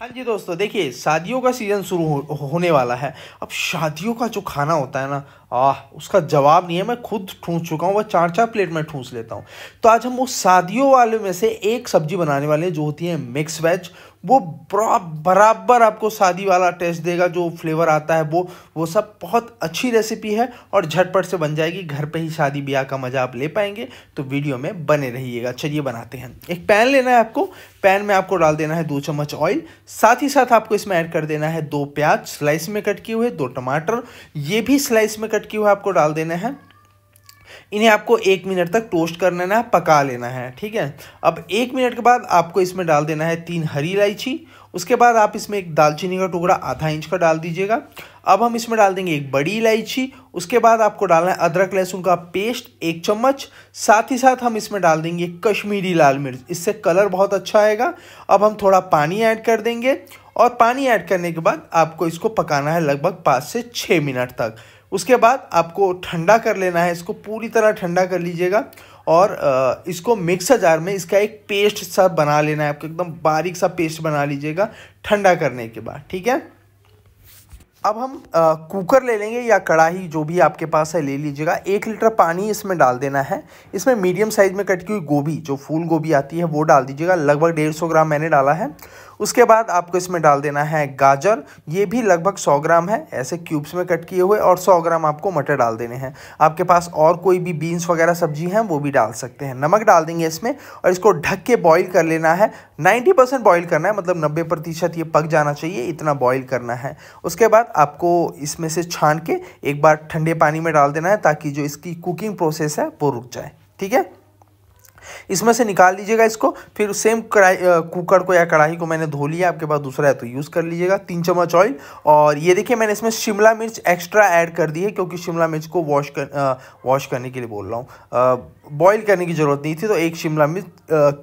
हाँ जी दोस्तों देखिए शादियों का सीज़न शुरू हो, होने वाला है अब शादियों का जो खाना होता है ना आह उसका जवाब नहीं है मैं खुद ठूंस चुका हूँ वह चार चार प्लेट में ठूंस लेता हूँ तो आज हम उस शादियों वाले में से एक सब्जी बनाने वाले हैं जो होती है मिक्स वेज वो बराबर आपको शादी वाला टेस्ट देगा जो फ्लेवर आता है वो वो सब बहुत अच्छी रेसिपी है और झटपट से बन जाएगी घर पे ही शादी ब्याह का मज़ा आप ले पाएंगे तो वीडियो में बने रहिएगा चलिए बनाते हैं एक पैन लेना है आपको पैन में आपको डाल देना है दो चम्मच ऑयल साथ ही साथ आपको इसमें ऐड कर देना है दो प्याज स्लाइस में कट किए हुए दो टमाटर ये भी स्लाइस में कट किए हुए आपको डाल देना है इन्हें आपको एक मिनट तक टोस्ट कर लेना है पका लेना है ठीक है अब एक मिनट के बाद आपको इसमें डाल देना है तीन हरी इलायची उसके बाद आप इसमें एक दालचीनी का टुकड़ा आधा इंच का डाल दीजिएगा अब हम इसमें डाल देंगे एक बड़ी इलायची उसके बाद आपको डालना है अदरक लहसुन का पेस्ट एक चम्मच साथ ही साथ हम इसमें डाल देंगे कश्मीरी लाल मिर्च इससे कलर बहुत अच्छा आएगा अब हम थोड़ा पानी ऐड कर देंगे और पानी ऐड करने के बाद आपको इसको पकाना है लगभग पाँच से छः मिनट तक उसके बाद आपको ठंडा कर लेना है इसको पूरी तरह ठंडा कर लीजिएगा और इसको मिक्सर जार में इसका एक पेस्ट सा बना लेना है आपको एकदम बारीक सा पेस्ट बना लीजिएगा ठंडा करने के बाद ठीक है अब हम आ, कुकर ले लेंगे या कढ़ाई जो भी आपके पास है ले लीजिएगा एक लीटर पानी इसमें डाल देना है इसमें मीडियम साइज़ में कटी हुई गोभी जो फूल गोभी आती है वो डाल दीजिएगा लगभग डेढ़ सौ ग्राम मैंने डाला है उसके बाद आपको इसमें डाल देना है गाजर ये भी लगभग 100 ग्राम है ऐसे क्यूब्स में कट किए हुए और 100 ग्राम आपको मटर डाल देने हैं आपके पास और कोई भी बीन्स वगैरह सब्जी हैं वो भी डाल सकते हैं नमक डाल देंगे इसमें और इसको ढक के बॉईल कर लेना है 90 परसेंट बॉयल करना है मतलब 90 प्रतिशत ये पक जाना चाहिए इतना बॉयल करना है उसके बाद आपको इसमें से छान के एक बार ठंडे पानी में डाल देना है ताकि जो इसकी कुकिंग प्रोसेस है वो रुक जाए ठीक है इसमें से निकाल लीजिएगा इसको फिर सेम कढ़ाई कुकर को या कढ़ाई को मैंने धो लिया आपके पास दूसरा है तो यूज़ कर लीजिएगा तीन चम्मच ऑयल और ये देखिए मैंने इसमें शिमला मिर्च एक्स्ट्रा ऐड कर दी है क्योंकि शिमला मिर्च को वॉश कर वॉश करने के लिए बोल रहा हूँ बॉईल करने की ज़रूरत नहीं थी तो एक शिमला मिर्च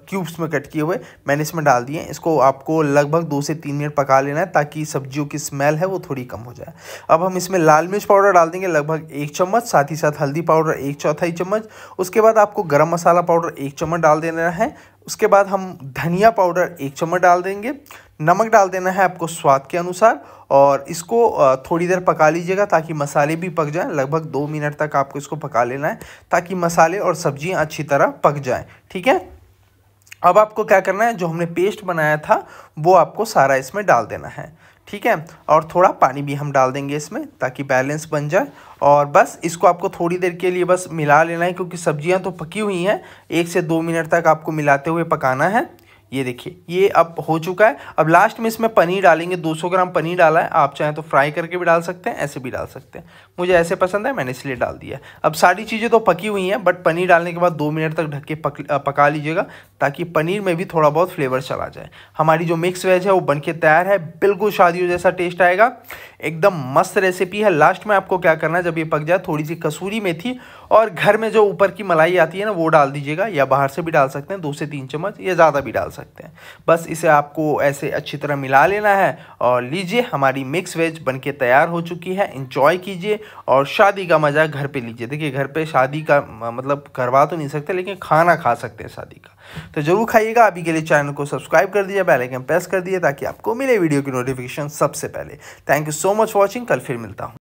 क्यूब्स में कट किए हुए मैंने इसमें डाल दिए इसको आपको लगभग दो से तीन मिनट पका लेना है ताकि सब्जियों की स्मेल है वो थोड़ी कम हो जाए अब हम इसमें लाल मिर्च पाउडर डाल देंगे लगभग एक चम्मच साथ ही साथ हल्दी पाउडर एक चौथाई चम्मच उसके बाद आपको गर्म मसाला पाउडर एक चम्मच डाल देना है उसके बाद हम धनिया पाउडर एक चम्मच डाल देंगे नमक डाल देना है आपको स्वाद के अनुसार और इसको थोड़ी देर पका लीजिएगा ताकि मसाले भी पक जाएं लगभग दो मिनट तक आपको इसको पका लेना है ताकि मसाले और सब्जियां अच्छी तरह पक जाएं ठीक है अब आपको क्या करना है जो हमने पेस्ट बनाया था वो आपको सारा इसमें डाल देना है ठीक है और थोड़ा पानी भी हम डाल देंगे इसमें ताकि बैलेंस बन जाए और बस इसको आपको थोड़ी देर के लिए बस मिला लेना है क्योंकि सब्जियां तो पकी हुई हैं एक से दो मिनट तक आपको मिलाते हुए पकाना है ये देखिए ये अब हो चुका है अब लास्ट में इसमें पनीर डालेंगे 200 ग्राम पनीर डाला है आप चाहें तो फ्राई करके भी डाल सकते हैं ऐसे भी डाल सकते हैं मुझे ऐसे पसंद है मैंने इसलिए डाल दिया अब सारी चीज़ें तो पकी हुई हैं बट पनीर डालने के बाद दो मिनट तक ढक के पक पका लीजिएगा ताकि पनीर में भी थोड़ा बहुत फ्लेवर चला जाए हमारी जो मिक्स वेज है वो बन तैयार है बिल्कुल शादियों जैसा टेस्ट आएगा एकदम मस्त रेसिपी है लास्ट में आपको क्या करना है जब ये पक जाए थोड़ी सी कसूरी मेथी और घर में जो ऊपर की मलाई आती है ना वो डाल दीजिएगा या बाहर से भी डाल सकते हैं दो से तीन चम्मच या ज़्यादा भी डाल सकते हैं बस इसे आपको ऐसे अच्छी तरह मिला लेना है और लीजिए हमारी मिक्स वेज बन तैयार हो चुकी है इंजॉय कीजिए और शादी का मज़ा घर पे लीजिए देखिए घर पे शादी का मतलब करवा तो नहीं सकते लेकिन खाना खा सकते हैं शादी का तो ज़रूर खाइएगा अभी के लिए चैनल को सब्सक्राइब कर दिया बैलाइकन प्रेस कर दिए ताकि आपको मिले वीडियो की नोटिफिकेशन सबसे पहले thank you so much watching कल फिर मिलता हूँ